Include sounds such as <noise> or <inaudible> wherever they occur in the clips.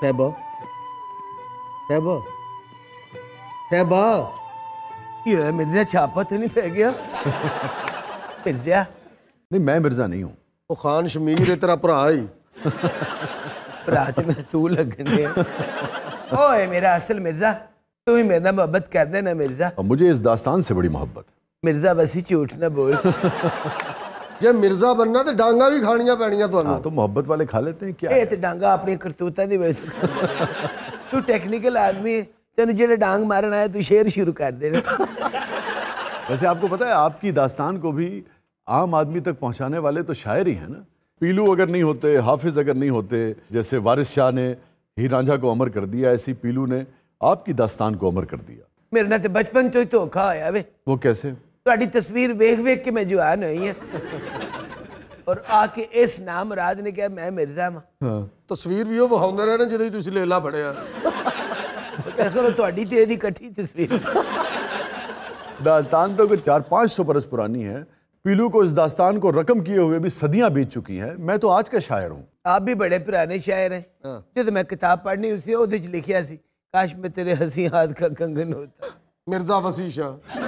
Seba. Seba. Seba. ये मिर्जा छापा तो नहीं पै गया <laughs> मिर्जा नहीं मैं मिर्जा नहीं हूं ਉਹ खान शमीर ਇਹ ਤੇਰਾ ਭਰਾ ਹੀ ਭਰਾ ਤੇ ਮੈਂ ਤੂੰ ਲੱਗਣੇ ਓਏ ਮੇਰਾ ਅਸਲ ਮਿਰਜ਼ਾ ਤੂੰ ही मेरे ਨਾਲ मोहब्बत कर देना मिर्जा मुझे इस दास्तान से बड़ी मोहब्बत मिर्जा बस ही झूठ ना बोल <laughs> ਜੇ मिर्जा बनना तो डांगा भी खानिया पैनिया तो, तो ਤਾਂ वाले खा लेते हैं क्या ਕਿਆ डांगा ਤੇ करतूत ਆਪਣੀ ਕਰਤੂਤਾਂ ਦੀ ਵਜ੍ਹਾ ਤੂੰ ਟੈਕਨੀਕਲ ਆਦਮੀ ਤੈਨੂੰ ਜਿਹੜੇ ਡਾਂਗ ਮਾਰਨ ਆਇਆ ਤੂੰ ਸ਼ੇਰ ਸ਼ੁਰੂ ਕਰ वैसे आपको पता है आपकी दास्तान को भी आम आदमी तक पहुंचाने वाले तो शायर ही है ना पीलू अगर नहीं होते हाफिज अगर नहीं होते जैसे वारिस शाह ने ही रांझा को अमर कर दिया ऐसी पीलू ने आपकी दास्तान को अमर कर दिया मेरे ना तो बचपन तो ही धोखा आया वे वो कैसे थोड़ी ਤਸਵੀਰ ਵੇਖ वेख ਕੇ ਮੈਂ ਜਵਾਨ ਹੋਈ ਹਾਂ ਔਰ ਆ ਕੇ ਇਸ ਨਾਮ ਰਾਜ ਨੇ ਕਿਹਾ ਮੈਂ ਮਿਰਜ਼ਾ ਮਾ ਤਸਵੀਰ ਵੀ ਉਹ ਵਹਾਉਂਦੇ ਰਹੇ ਨੇ ਜਦੋਂ ਤੁਸੀਂ ਲੇਲਾ ਫੜਿਆ दास्तान तो कुछ चार पाँच सौ बरस पुरानी है पीलू को इस दास्तान को रकम किए हुए भी सदियां बीत चुकी हैं मैं तो आज का शायर हूँ आप भी बड़े पुराने शायर हैं हाँ। जो तो मैं किताब पढ़नी उसी लिखिया सी काश में तेरे हसी हाथ का कंगन होता मिर्जा वसी शाह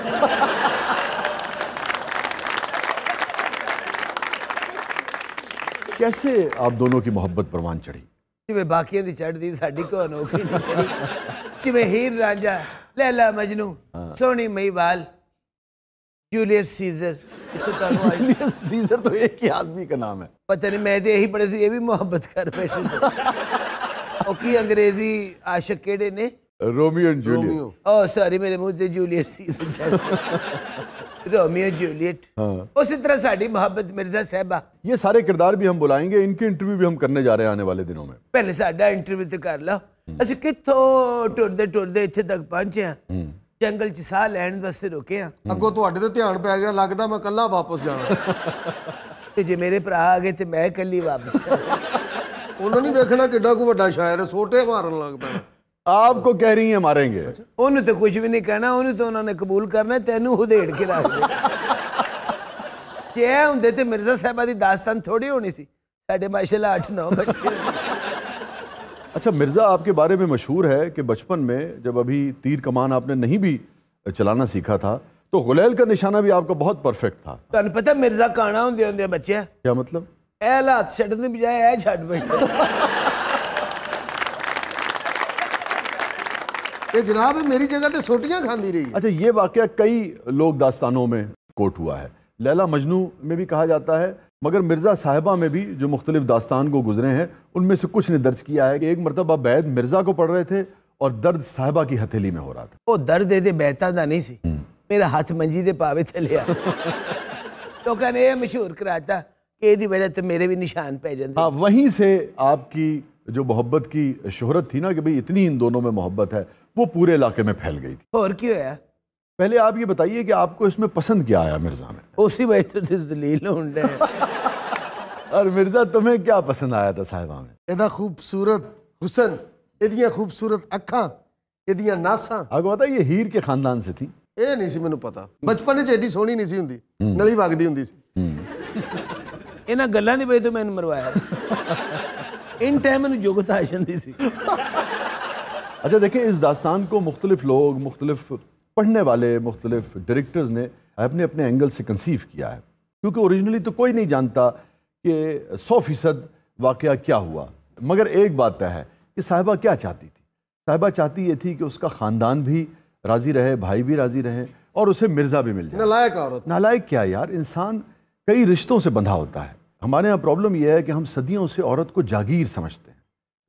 कैसे आप दोनों की मोहब्बत परवान चढ़ी जिम्मे ਬਾਕੀਆਂ की चढ़ दी ਕੋ ਅਨੋਖੀ ਨਹੀਂ ਚੜੀ ਜਿਵੇਂ Heer Ranjha Laila Majnu Sohni Mahiwal Julius Caesar Julius Caesar तो, तो एक ही आदमी का नाम है पता नहीं मैं तो यही पढ़े से ये भी मोहब्बत कर बैठे और की अंग्रेजी आशक केड़े ने Romeo and Juliet oh sorry मेरे मुंह से जूलियस सीजर रोमियो जूलियट हाँ। उसी तरह साड़ी मोहब्बत मिर्जा साहबा ये सारे किरदार भी हम बुलाएंगे इनके इंटरव्यू भी हम करने जा रहे हैं आने वाले दिनों में पहले साडा इंटरव्यू तो कर लो हम्म। अस कितो टुरदे टुरदे इतने तक पहुंचे हम्म। जंगल चाह लैन वास्ते रुके हैं अगो तो ध्यान पै गया लगता मैं कला वापस जा <laughs> जे मेरे भरा आ गए तो मैं कली वापस उन्होंने देखना कि शायर है सोटे मारन लग पैना आपको कह रही है मारेंगे अच्छा, उन्हें तो कुछ भी नहीं कहना उन्हें तो उन्होंने कबूल करना तेन उधेड़ के रख क्या ਇਹ तो मिर्जा साहबा की दास्तान थोड़ी होनी सी ਸੀ ਸਾਡੇ ਮਾਸ਼ਾਅੱਲਾ 8-9 अच्छा मिर्ज़ा आपके बारे में मशहूर है कि बचपन में जब अभी तीर कमान आपने नहीं भी चलाना सीखा था तो गुलेल का निशाना भी आपका बहुत परफेक्ट था तो पता मिर्ज़ा काना होंगे होंगे बच्चे क्या मतलब ए हालात छड़न बजाय ए छड़ ये जनाब मेरी जगह तो सोटियाँ खाती रही अच्छा ये वाक़ कई लोग दास्तानों में कोट हुआ है लैला मजनू में भी कहा जाता है मगर मिर्ज़ा साहिबा में भी जो मुख्तलिफ दास्तान को गुजरे हैं उनमें से कुछ ने दर्ज किया है कि एक मरतबा बैद मिर्ज़ा को पढ़ रहे थे और दर्द साहिबा की हथेली में हो रहा था वो दर्द दे बहता था नहीं सी हम्म। मेरा हाथ मंजी दे पावे थे लिया तो ने ये मशहूर कराता कि वजह तो मेरे भी निशान पै जाते हाँ वहीं से आपकी जो मोहब्बत की शहरत थी ना कि भाई इतनी इन दोनों में मोहब्बत है वो पूरे इलाके में फैल गई थी और क्यों है पहले आप ये बताइए कि आपको इसमें पसंद क्या आया मिर्जा में उसी वजह तो <laughs> और मिर्जा तुम्हें क्या पसंद आया था साहिबा में इतना खूबसूरत हुसन इतनी खूबसूरत अखा इतनी नासा आपको पता ये हीर के खानदान से थी ਇਹ नहीं सी मैं पता बचपन 'ਚ ਐਡੀ ਸੋਹਣੀ ਨਹੀਂ ਸੀ ਹੁੰਦੀ ਨਲੀ ਵਗਦੀ ਹੁੰਦੀ ਸੀ ਇਹਨਾਂ ਗੱਲਾਂ ਦੀ ਵਜ੍ਹਾ ਤੋਂ ਮੈਨੂੰ ਮਰਵਾਇਆ ਇਨ ਟਾਈਮ ਮੈਨੂੰ ਯੋਗਤਾ अच्छा देखें इस दास्तान को मुख्तलिफ लोग मुख्तलिफ पढ़ने वाले मुख्तलिफ डायरेक्टर्स ने अपने अपने एंगल से कंसीव किया है क्योंकि ओरिजिनली तो कोई नहीं जानता कि सौ फीसद वाक़ क्या हुआ मगर एक बात तय है कि साहिबा क्या चाहती थी साहिबा चाहती ये थी कि उसका ख़ानदान भी राज़ी रहे भाई भी राज़ी रहे और उसे मिर्ज़ा भी मिल जाए नालायक औरत नालायक क्या यार इंसान कई रिश्तों से बंधा होता है हमारे यहाँ प्रॉब्लम यह है कि हम सदियों से औरत को जागीर समझते हैं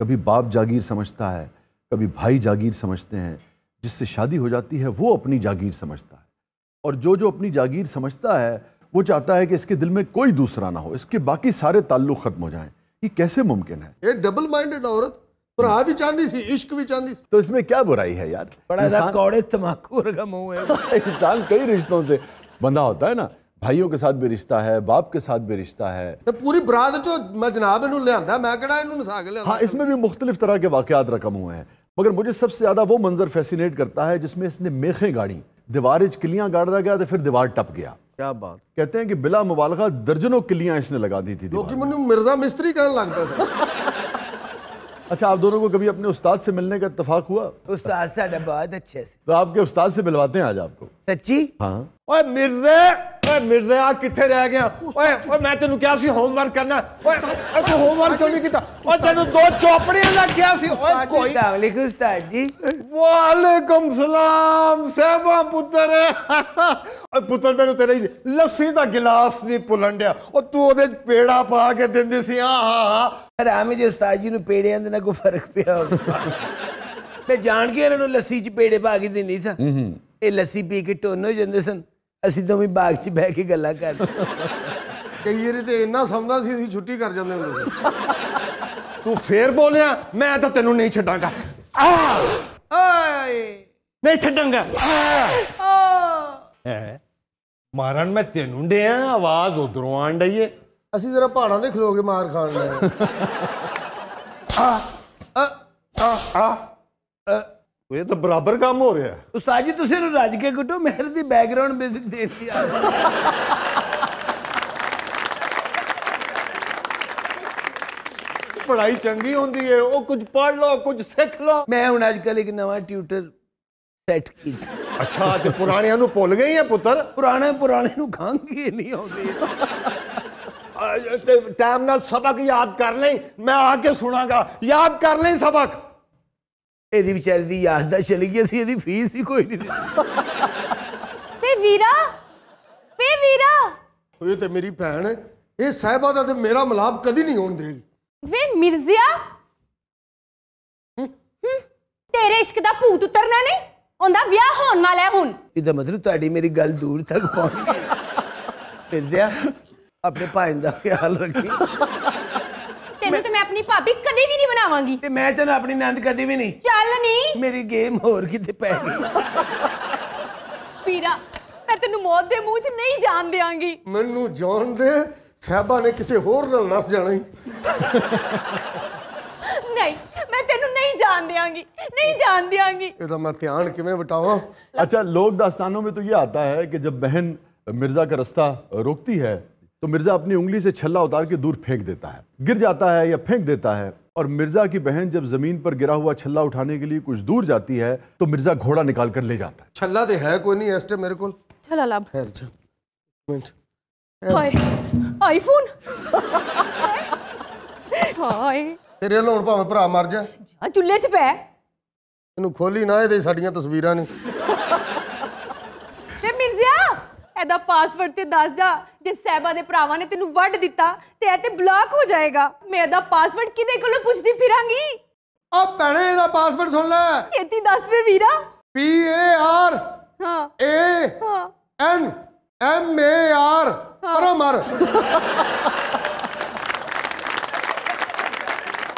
कभी बाप जागीर समझता है कभी भाई जागीर समझते हैं जिससे शादी हो जाती है वो अपनी जागीर समझता है और जो जो अपनी जागीर समझता है वो चाहता है कि इसके दिल में कोई दूसरा ना हो इसके बाकी सारे ताल्लुक खत्म हो जाएं ये कैसे मुमकिन है ये डबल माइंडेड औरत ਭਰਾ ਵੀ ਚਾਹੁੰਦੀ इंसान कई रिश्तों से बंधा होता है ना भाइयों के साथ भी रिश्ता है बाप के साथ भी रिश्ता है ਤੇ ਪੂਰੀ ਬਰਾਦ ਚੋਂ ਮੈਂ ਜਨਾਬ ਇਹਨੂੰ ਲਿਆਂਦਾ ਮੈਂ ਕਿਹੜਾ ਇਹਨੂੰ हैं मगर मुझे सबसे ज़्यादा वो मंजर फैसिनेट करता है जिसमें इसने मेखें गाड़ी दीवार किलियां गाड़ रहा गया तो फिर दीवार टप गया क्या बात कहते हैं कि बिला मुबालक दर्जनों किलियां इसने लगा दी थी मिर्जा मिस्त्री कहने लगता था <laughs> अच्छा आप दोनों को कभी अपने उस्ताद से मिलने का इतफाक हुआ उस्ताद बहुत अच्छे से तो आपके उस्ताद से मिलवाते हैं आज आपको सच्ची हाँ और मिर्जा मिर्जे आ रह गया मैं तेनु क्या होमवर्क करना ओए तू क्यों नहीं किता ओ दो चोपड़ियां लग तेरे लस्सी का गिलास नहीं भुलन दिया तू ओदे पेड़ा पा के देंदी सी आ जी उस्ताद को फर्क पिया हो मैं जान के लस्सी च पेड़े पा के देनी सा लस्सी पी के टोन हो जाते सन ਅਸੀਂ ਦੋਵੇਂ ਬਾਗ 'ਚ ਬਹਿ ਕੇ ਗੱਲਾਂ ਕਰਦੇ ਕਈ ਵਾਰੀ ਤੇ ਇੰਨਾ ਸਮਝਦਾ ਸੀ ਅਸੀਂ ਛੁੱਟੀ ਕਰ ਜਾਂਦੇ ਹੁੰਦੇ ਸੀ ਤੂੰ ਫੇਰ ਬੋਲਿਆ ਮੈਂ ਤਾਂ ਤੈਨੂੰ ਨਹੀਂ ਛੱਡਾਂਗਾ ਆ ਓਏ ਨਹੀਂ ਛੱਡਾਂਗਾ ਆ ਮਾਰਨ ਮੈਂ ਤੈਨੂੰ ਡਿਆ ਆਵਾਜ਼ ਉਧਰੋਂ ਆਣ ਡਈ ਏ ਅਸੀਂ ਜ਼ਰਾ ਪਹਾੜਾਂ ਦੇ ਖਲੋ ਕੇ ਮਾਰ ਖਾਣ ਲਏ ਆ ਆ ਆ ਆ ਉਹ ਇਹ ਤਾਂ ਬਰਾਬਰ ਕੰਮ ਹੋ ਰਿਹਾ ਉਸਤਾਦ ਜੀ ਤੁਸੀਂ ਨੂੰ ਰੱਜ ਕੇ ਕੁੱਟੋ ਮੇਰੇ ਦੀ ਬੈਕਗ੍ਰਾਉਂਡ ਮਿਊਜ਼ਿਕ ਦੇਣ ਦੀ ਆ ਪੜਾਈ ਚੰਗੀ ਹੁੰਦੀ ਏ ਉਹ ਕੁਝ ਪੜ ਲਓ ਕੁਝ ਸਿੱਖ ਲਓ ਮੈਂ ਹੁਣ ਅੱਜ ਕੱਲ ਇੱਕ ਨਵਾਂ ਟਿਊਟਰ ਸੈੱਟ ਕੀਤਾ ਅੱਛਾ ਤੇ ਪੁਰਾਣਿਆਂ ਨੂੰ ਭੁੱਲ ਗਈ ਆ ਪੁੱਤਰ ਪੁਰਾਣੇ ਪੁਰਾਣੇ ਨੂੰ ਖਾਂਗੀ ਨਹੀਂ ਆਉਂਦੀ ਤੇ ਟਾਈਮ ਨਾਲ ਸਬਕ ਯਾਦ ਕਰ ਲੈ ਮੈਂ ਆ ਕੇ ਸੁਣਾਗਾ ਯਾਦ ਕਰ ਲੈ ਸਬਕ ਇਹਦੀ ਵਿਚਾਰੀ ਦੀ ਯਾਦ ਦਾ ਚਲੀ ਗਈ ਅਸੀਂ ਇਹਦੀ ਫੀਸ ਹੀ ਕੋਈ ਨਹੀਂ ਦਿੱਤੀ ਵੇ ਵੀਰਾ ਵੇ ਵੀਰਾ ਉਹ ਤੇ ਮੇਰੀ ਭੈਣ ਇਹ ਸਹਿਬਾ ਦਾ ਤੇ ਮੇਰਾ ਮਲਾਪ ਕਦੀ ਨਹੀਂ ਹੋਣ ਦੇਗੀ ਵੇ ਮਿਰਜ਼ਿਆ ਤੇਰੇ ਇਸ਼ਕ ਦਾ ਭੂਤ ਉਤਰਨਾ ਨਹੀਂ ਉਹਦਾ ਵਿਆਹ ਹੋਣ ਵਾਲਾ ਹੈ ਹੁਣ ਇਹਦਾ ਮਤਲਬ ਤੁਹਾਡੀ ਮੇਰੀ ਗੱਲ ਦੂਰ ਤੱਕ ਪਹੁੰਚ ਗਈ ਮਿਰਜ਼ਿਆ ਆਪਣੇ ਭਾਈ ਦਾ ਖਿਆਲ ਰੱਖੀ ਆਪਣੀ ਭਾਬੀ ਕਦੇ ਵੀ ਨਹੀਂ ਬਣਾਵਾਂਗੀ ਤੇ ਮੈਂ ਤੈਨੂੰ ਆਪਣੀ ਨੰਦ ਕਦੇ ਵੀ ਨਹੀਂ ਚੱਲ ਨਹੀਂ ਮੇਰੀ ਗੇਮ ਹੋਰ ਕਿਤੇ ਪੈ ਗਈ ਵੀਰਾ ਮੈਂ ਤੈਨੂੰ ਮੌਤ ਦੇ ਮੂੰਹ 'ਚ ਨਹੀਂ ਜਾਣ ਦੇਵਾਂਗੀ ਮੈਨੂੰ ਜਾਣ ਦੇ ਸਹਿਬਾ ਨੇ ਕਿਸੇ ਹੋਰ ਨਾਲ ਨਸ ਜਾਣਾ ਹੀ ਨਹੀਂ ਮੈਂ ਤੈਨੂੰ ਨਹੀਂ ਜਾਣ ਦੇਵਾਂਗੀ नहीं जान देंगी तो मैं ध्यान किमें बटावा अच्छा लोक दास्तानों में तो ये आता है कि जब बहन मिर्जा का रास्ता रोकती है तो मिर्ज़ा अपनी उंगली से छल्ला उतार के दूर फेंक देता है गिर जाता है या फेंक देता है और मिर्ज़ा की बहन जब ज़मीन पर गिरा हुआ छल्ला उठाने के लिए कुछ दूर जाती है तो मिर्ज़ा घोड़ा निकाल कर ले जाता है छल्ला तो है कोई नहीं एस्टे मेरे को छल्ला लाभ ਆਈਫੋਨ ਹਾਏ ਤੇਰੇ ਲੋੜ ਭਾਵੇਂ ਭਰਾ ਮਰ ਜਾ ਚੁੱਲ੍ਹੇ 'ਚ ਪੈ ਇਹਨੂੰ ਖੋਲੀ ਨਾ ਇਹਦੇ ਇਹਦਾ ਪਾਸਵਰਡ ਤੇ ਦੱਸ ਜਾ ਜੇ ਸਹਿਬਾ ਦੇ ਭਰਾਵਾਂ ਨੇ ਤੈਨੂੰ ਵੱਢ ਦਿੱਤਾ ਤੇ ਇਹ ਤੇ ਬਲੌਕ ਹੋ ਜਾਏਗਾ ਮੈਂ ਇਹਦਾ ਪਾਸਵਰਡ ਕਿਹਦੇ ਕੋਲੋਂ ਪੁੱਛਦੀ ਫਿਰਾਂਗੀ ਆ ਭੈਣੇ ਇਹਦਾ ਪਾਸਵਰਡ ਸੁਣ ਲੈ ਛੇਤੀ ਦੱਸ ਵੇ ਵੀਰਾ P A R ਹਾਂ A ਹਾਂ N M A R ਪਰਮਰ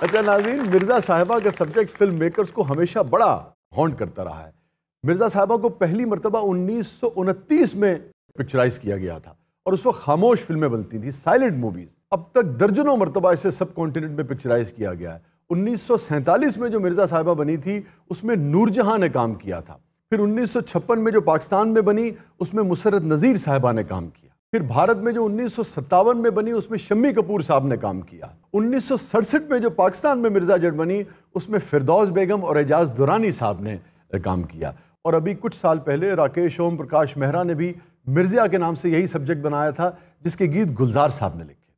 अच्छा नाजीन मिर्जा साहिबा का सब्जेक्ट फिल्म मेकर्स को हमेशा बड़ा हॉन्ट करता रहा है मिर्जा साहिबा को पहली मरतबा उन्नीस में पिक्चराइज किया गया था और उस वक्त खामोश फिल्में बनती थी साइलेंट मूवीज़ अब तक दर्जनों मरतबा इसे सब कॉन्टीनेंट में पिक्चराइज किया गया है उन्नीस में जो मिर्ज़ा साहिबा बनी थी उसमें नूरजहाँ ने काम किया था फिर छप्पन में जो पाकिस्तान में बनी उसमें मुसरत नज़ीर साहिबा ने काम किया फिर भारत में जो उन्नीस में बनी उसमें शम्मी कपूर साहब ने काम किया उन्नीस में जो पाकिस्तान में मिर्ज़ा जट बनी उसमें फिरदौस बेगम और एजाज दुरानी साहब ने काम किया और अभी कुछ साल पहले राकेश ओम प्रकाश मेहरा ने भी मिर्जिया के नाम से यही सब्जेक्ट बनाया था जिसके गीत गुलजार साहब ने लिखे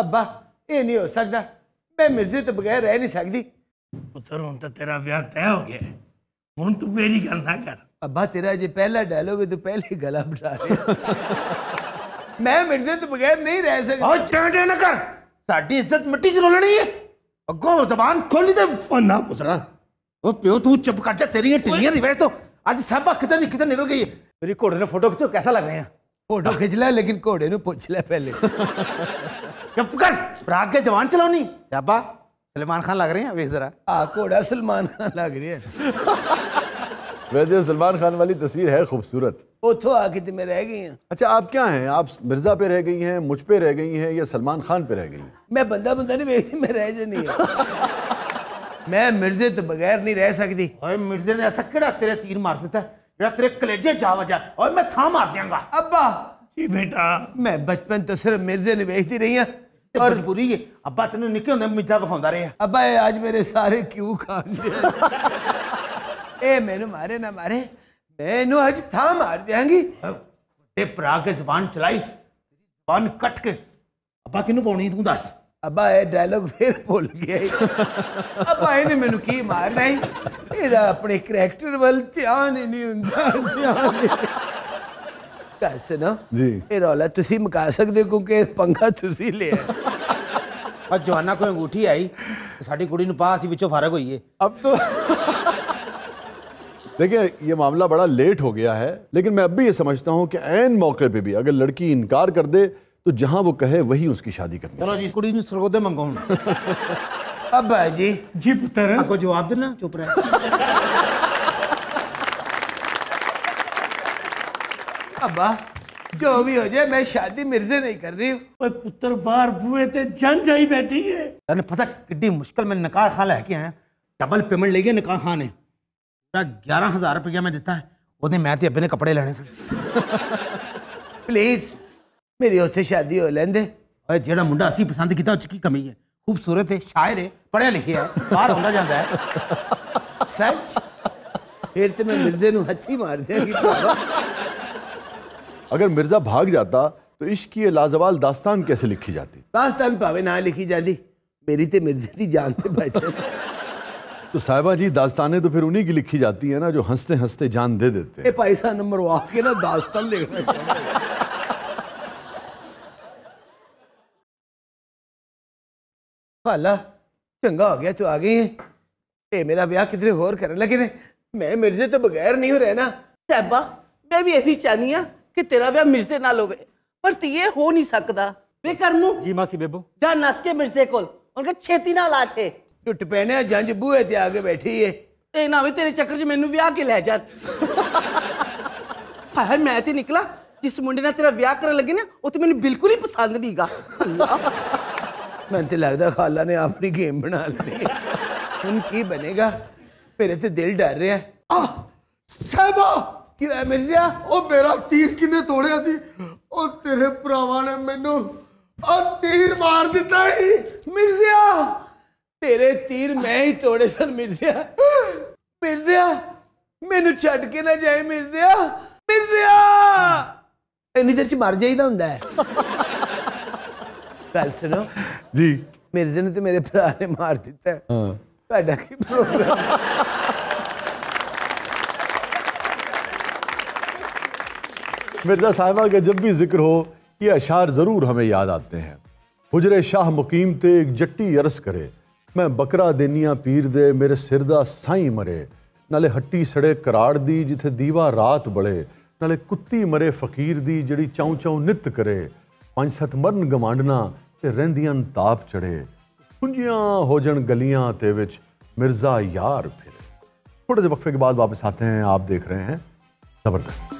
अब्बा ये नहीं हो सकता मैं मिर्जी तो बगैर रह नहीं सकती पुत्र हूं तो तेरा ब्याह तय हो गया हूं तू मेरी गल ना कर अब्बा तेरा जी पहला डायलॉग है तो पहले गला बढ़ा रहे मैं मिर्जे तो बगैर नहीं रह सकता ना कर साड़ी इज्जत मिट्टी च रोलनी है अगो जबान खोली तो ना पुत्रा वो प्यो तू चुप कर जा तेरी टिलियां वैसे तो अच्छ सब कितने कितने निकल गई है मेरी घोड़े ने फोटो खिंचो कैसा लग रहे हैं फोटो खिंच लिया लेकिन घोड़े ने पूछ लिया पहले चुप कर प्राग के जवान चलानी साबा सलमान खान लग रहे हैं वेख जरा हाँ घोड़ा सलमान खान लग रही है वैसे सलमान खान वाली तस्वीर है खूबसूरत उतो आके तो मैं रह गई हैं अच्छा आप क्या हैं आप मिर्जा पे रह गई हैं मुझ पे रह गई हैं या सलमान खान पे रह गई मैं बंदा बंदा नहीं देखती मैं रह जा नहीं <laughs> मैं मिर्जे तो बगैर नहीं रह सकती मिर्जे ने ऐसा कड़ा तेरा तीर मार देता मेरा तेरे कलेजे जा वजह और मैं थां मार देंगा अब्बा ये बेटा मैं बचपन तो सिर्फ मिर्जे ने बेचती रही हूँ और बुरी है अब्बा तेन निके होंगे मिठा विखा रहे अब्बा ये आज मेरे सारे क्यों खान ए मेनू मारे ना मारे मेनू अज था मार देंगी भरा के जबान चलाई जबान कट के अब्बा किनू पानी तू दस अबा ये डायलॉग फिर भूल गया अबा इन्हें मैनू की मारना है अपने करैक्टर वाल ध्यान ही नहीं होता ध्यान ना जी ये रोला तुसी मका सकते हो क्योंकि पंखा तुसी ले जवाना कोई अंगूठी आई साड़ी कुड़ी नू पास ही फर्क हो अब तो देखिए ये मामला बड़ा लेट हो गया है लेकिन मैं अब भी ये समझता हूँ कि एन मौके पे भी अगर लड़की इनकार कर दे तो जहां वो कहे वही उसकी शादी करनी चलो जी कुड़ी सरगोदे ਸਰਗੋਦੇ अब है जी जी पुत्र आपको जवाब देना चुप रहे ਅੱਬਾ जो भी हो जाए मैं शादी मिर्जे नहीं कर रही हूँ पुत्र बार बुए थे जन जाई बैठी है तेने पता कितनी मुश्किल में निकाह खा लेके आया डबल पेमेंट ले गया नकार खान ने ग्यारह हजार रुपया मैं देता है वो ਮੈਂ ਤੇ ਅੱਬੇ ਨੇ ਕੱਪੜੇ ਲੈਣੇ ਸਨ ਪਲੀਜ਼ मेरी उत्थे शादी हो लेंदे ਓਏ ਜਿਹੜਾ ਮੁੰਡਾ ਅਸੀਂ ਪਸੰਦ ਕੀਤਾ ਉਹ ਚ ਕੀ है ਹੈ है ਹੈ ਸ਼ਾਇਰ ਹੈ ਪੜਿਆ ਲਿਖਿਆ ਹੈ ਬਾਹਰ ਹੁੰਦਾ ਜਾਂਦਾ ਹੈ ਸੱਚ ਫਿਰ मैं मिर्जे ਨੂੰ ਹੱਥੀ ਮਾਰ ਦਿਆਂਗੀ अगर मिर्जा भाग जाता तो इश्क की लाजवाल दास्तान कैसे लिखी जाती दास्तान भावे ना लिखी जाती मेरी तो मिर्जे की जान से बचे तो साहिबा जी दास्तानें तो फिर उन्हीं की लिखी जाती है ना जो हंसते हंसते जान दे देते हैं भाई साहब नंबर के ना दास्तान लिखना अल्लाह चंगा हो गया तू आ गई है ये मेरा ब्याह किधरे होर करने लगे ने मैं मिर्जे तो बगैर नहीं हो रहना साहबा मैं भी यही चाहनी हाँ कि तेरा ब्याह मिर्जे ना लोवे पर तीए हो नहीं सकता वे करमू जी मासी बेबो जा नस के मिर्जे को छेती ना लाथे टुट पैने जंज बूहे ते आगे बैठी है ते ना भी तेरे चक्कर च ब्याह के ले जा हाय मैं ते निकला जिस मुंडे ने तेरा ब्याह करने लगे ना वो तो मैंने बिल्कुल ही पसंद नहीं गा ਮੈਨੂੰ ਤੇ ਲੱਗਦਾ ਖਾਲਾ ਨੇ ਆਪਣੀ ਗੇਮ ਬਣਾ ਲਈ ਹੁਣ ਕੀ ਬਣੇਗਾ ਮੇਰੇ ਤੇ ਦਿਲ ਡਰ ਰਿਹਾ ਆ ਸਹਿਬਾ ਕੀ ਹੋਇਆ ਮਿਰਜ਼ਾ ਉਹ ਮੇਰਾ ਤੀਰ ਕਿਨੇ ਤੋੜਿਆ ਸੀ ਉਹ ਤੇਰੇ ਭਰਾਵਾਂ ਨੇ ਮੈਨੂੰ ਆ ਤੀਰ ਮਾਰ ਦਿੱਤਾ ਹੀ ਮਿਰਜ਼ਾ ਤੇਰੇ ਤੀਰ ਮੈਂ ਹੀ ਤੋੜੇ ਸਨ ਮਿਰਜ਼ਾ ਮਿਰਜ਼ਾ ਮੈਨੂੰ ਛੱਡ ਕੇ ਨਾ ਜਾਏ ਮਿਰਜ਼ਾ ਮਿਰਜ਼ਾ ਇੰਨੀ ਦੇਰ ਚ ਮਰ ਜਾਈਦਾ ਹੁੰਦਾ ਹੈ ਗੱਲ ਸੁਣੋ जी ਮਿਰਜ਼ੇ ਨੇ तो मेरे भरा ने मार दिता है ਤੁਹਾਡਾ ਕੀ ਪ੍ਰੋਗਰਾਮ मिर्जा साहिबा का जब भी जिक्र हो ये अशार ज़रूर हमें याद आते हैं हुजरे शाह मुकीम ते एक जट्टी अरस करे मैं बकरा देनिया पीर दे मेरे सिरदा साई मरे नाले हट्टी सड़े कराड़ दी जिथे दीवा रात बड़े नाले कुत्ती मरे फकीर दी जड़ी चाऊ चाऊ नित करे पंज सत मरन गवांडना ਤੇ ਰਹਿੰਦੀਆਂ ਤਾਪ ਚੜੇ खुंजियां जन गलियां ते विच मिर्जा यार फिर थोड़े से वक्फे के बाद वापस आते हैं आप देख रहे हैं ज़बरदस्त